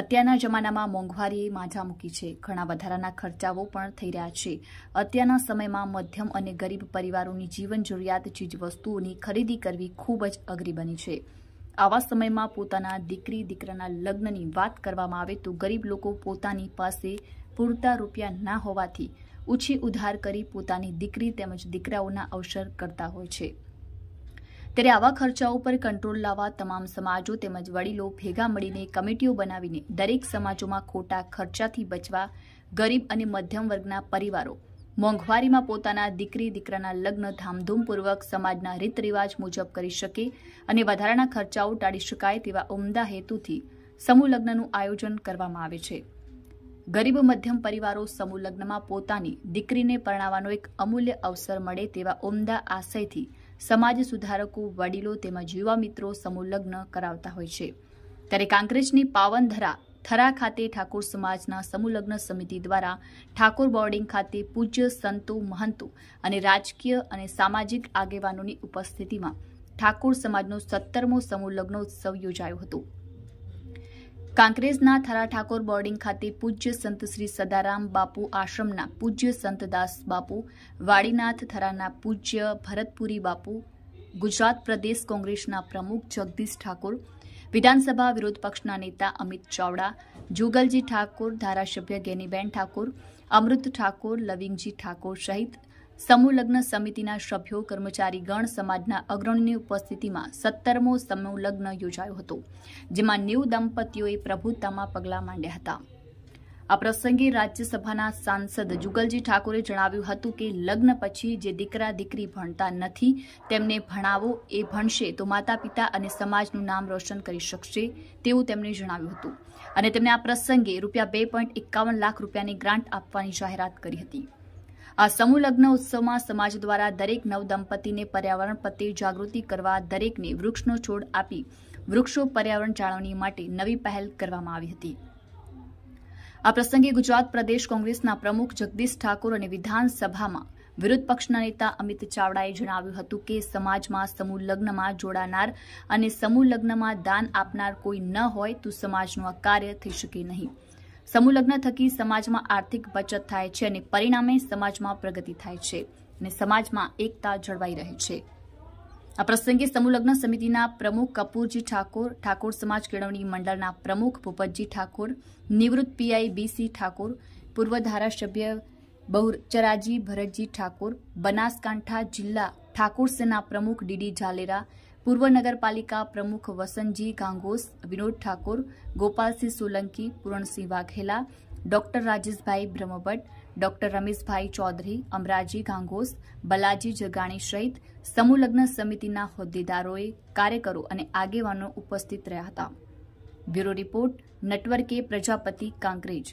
અત્યારના જમાનામાં મોંઘવારીએ માથા મૂકી છે ઘણા વધારાના ખર્ચાઓ પણ થઈ રહ્યા છે અત્યારના સમયમાં મધ્યમ અને ગરીબ પરિવારોની જીવન જરૂરિયાત ચીજવસ્તુઓની ખરીદી કરવી ખૂબ જ અઘરી બની છે આવા સમયમાં પોતાના દીકરી દીકરાના લગ્નની વાત કરવામાં આવે તો ગરીબ લોકો પોતાની પાસે પૂરતા રૂપિયા ના હોવાથી ઓછી ઉધાર કરી પોતાની દીકરી તેમજ દીકરાઓના અવસર કરતા હોય છે ત્યારે આવા ખર્ચાઓ પર કંટ્રોલ લાવવા તમામ સમાજો તેમજ વડીલો ભેગા મળીને કમિટીઓ બનાવીને દરેક સમાજોમાં ખોટા ખર્ચાથી બચવા ગરીબ અને મધ્યમ વર્ગના પરિવારો મોંઘવારીમાં પોતાના દીકરી દીકરાના લગ્ન ધામધૂમપૂર્વક સમાજના રીત રિવાજ મુજબ કરી શકે અને વધારાના ખર્ચાઓ ટાળી શકાય તેવા ઉમદા હેતુથી સમૂહ લગ્નનું આયોજન કરવામાં આવે છે ગરીબ મધ્યમ પરિવારો સમૂહ લગ્નમાં પોતાની દીકરીને પરણાવવાનો એક અમૂલ્ય અવસર મળે તેવા ઉમદા આશયથી સમાજ સુધારકો વડીલો તેમજ યુવા મિત્રો સમૂહ કરાવતા હોય છે ત્યારે કાંકરેજની પાવનધરા થરા ખાતે ઠાકોર સમાજના સમુલગ્ન સમિતિ દ્વારા ઠાકોર બોર્ડિંગ ખાતે પૂજ્ય સંતો મહંતો અને રાજકીય અને સામાજિક આગેવાનોની ઉપસ્થિતિમાં ઠાકોર સમાજનો સત્તરમો સમૂહ લગ્નોત્સવ યોજાયો હતો કાંકરેજના થરા ઠાકોર બોર્ડિંગ ખાતે પૂજ્ય સંત શ્રી સદારામ બાપુ આશ્રમના પૂજ્ય સંતદાસ બાપુ વાડીનાથ થરાના પૂજ્ય ભરતપુરી બાપુ ગુજરાત પ્રદેશ કોંગ્રેસના પ્રમુખ જગદીશ ઠાકોર વિધાનસભા વિરોધ પક્ષના નેતા અમિત ચાવડા જુગલજી ઠાકોર ધારાસભ્ય ગેનીબેન ઠાકોર અમૃત ઠાકોર લવિંગજી ઠાકોર સહિત સમૂહ લગ્ન સમિતિના સભ્યો કર્મચારીગણ સમાજના અગ્રણીની ઉપસ્થિતિમાં સત્તરમો સમૂહ લગ્ન યોજાયો હતો જેમાં નેવું દંપતીઓએ પ્રભુતામાં પગલાં માંડ્યા હતા આ પ્રસંગે રાજ્યસભાના સાંસદ જુગલજી ઠાકોરે જણાવ્યું હતું કે લગ્ન પછી જે દીકરા દીકરી ભણતા નથી તેમને ભણાવો એ ભણશે તો માતા પિતા અને સમાજનું નામ રોશન કરી શકશે તેવું તેમણે જણાવ્યું હતું અને તેમણે આ પ્રસંગે રૂપિયા બે લાખ રૂપિયાની ગ્રાન્ટ આપવાની જાહેરાત કરી હતી આ સમૂહ લગ્ન ઉત્સવમાં સમાજ દ્વારા દરેક નવ દંપતીને પર્યાવરણ પ્રત્યે જાગૃતિ કરવા દરેકને વૃક્ષનો છોડ આપી વૃક્ષો પર્યાવરણ જાળવણી માટે નવી પહેલ કરવામાં આવી હતી આ પ્રસંગે ગુજરાત પ્રદેશ કોંગ્રેસના પ્રમુખ જગદીશ ઠાકોર અને વિધાનસભામાં વિરોધ પક્ષના નેતા અમિત ચાવડાએ જણાવ્યું હતું કે સમાજમાં સમૂહ લગ્નમાં જોડાનાર અને સમૂહ લગ્નમાં દાન આપનાર કોઈ ન હોય તો સમાજનું આ કાર્ય થઈ શકે નહીં સમૂહ લગ્ન થકી સમાજમાં આર્થિક બચત થાય છે અને પરિણામે સમાજમાં પ્રગતિ થાય છે અને સમાજમાં એકતા જળવાઈ રહે છે આ પ્રસંગે સમૂહ લગ્ન સમિતિના પ્રમુખ કપૂરજી ઠાકોર ઠાકોર સમાજ કેળવણી મંડળના પ્રમુખ ભૂપતજી ઠાકોર નિવૃત્ત પીઆઈ બીસી ઠાકોર પૂર્વ ધારાસભ્ય બહુચરાજી ભરતજી ઠાકોર બનાસકાંઠા જિલ્લા ઠાકોર સેના પ્રમુખ ડીડી ઝાલેરા પૂર્વ નગરપાલિકા પ્રમુખ વસંતજી ગાંગોસ વિનોદ ઠાકોર ગોપાલસિંહ સોલંકી પૂરણસિંહ વાઘેલા ડોક્ટર રાજેશભાઈ બ્રહ્મભટ્ટ ડોક્ટર રમેશભાઈ ચૌધરી અમરાજી ગાંગોસ બલાજી જગાણી સહિત સમૂહ સમિતિના હોદ્દેદારોએ કાર્યકરો અને આગેવાનો ઉપસ્થિત રહ્યા હતા બ્યુરો રિપોર્ટ નટવર્કે પ્રજાપતિ કાંકરેજ